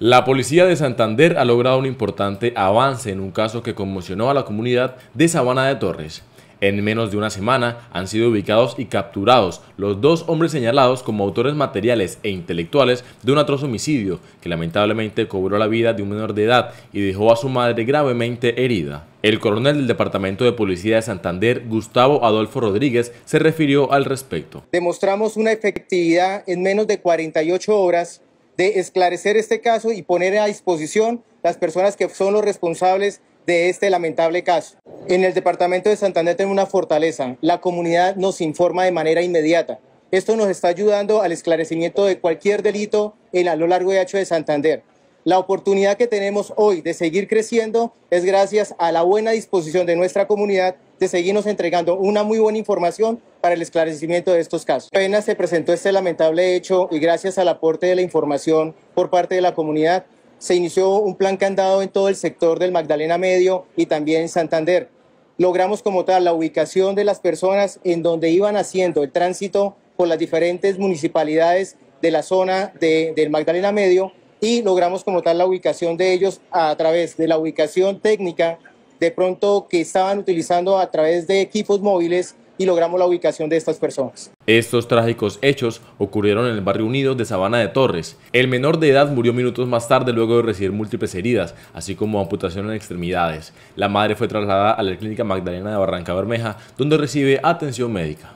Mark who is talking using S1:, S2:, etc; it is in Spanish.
S1: La policía de Santander ha logrado un importante avance en un caso que conmocionó a la comunidad de Sabana de Torres. En menos de una semana han sido ubicados y capturados los dos hombres señalados como autores materiales e intelectuales de un atroz homicidio que lamentablemente cobró la vida de un menor de edad y dejó a su madre gravemente herida. El coronel del Departamento de Policía de Santander, Gustavo Adolfo Rodríguez, se refirió al respecto.
S2: Demostramos una efectividad en menos de 48 horas de esclarecer este caso y poner a disposición las personas que son los responsables de este lamentable caso. En el departamento de Santander tenemos una fortaleza. La comunidad nos informa de manera inmediata. Esto nos está ayudando al esclarecimiento de cualquier delito en, a lo largo de ancho de Santander. La oportunidad que tenemos hoy de seguir creciendo es gracias a la buena disposición de nuestra comunidad de seguirnos entregando una muy buena información para el esclarecimiento de estos casos. Apenas se presentó este lamentable hecho y gracias al aporte de la información por parte de la comunidad, se inició un plan candado en todo el sector del Magdalena Medio y también en Santander. Logramos como tal la ubicación de las personas en donde iban haciendo el tránsito por las diferentes municipalidades de la zona de, del Magdalena Medio y logramos como tal la ubicación de ellos a través de la ubicación técnica, de pronto que estaban utilizando a través de equipos móviles y logramos la ubicación de estas personas.
S1: Estos trágicos hechos ocurrieron en el barrio Unido de Sabana de Torres. El menor de edad murió minutos más tarde luego de recibir múltiples heridas, así como amputación en extremidades. La madre fue trasladada a la clínica Magdalena de Barranca Bermeja, donde recibe atención médica.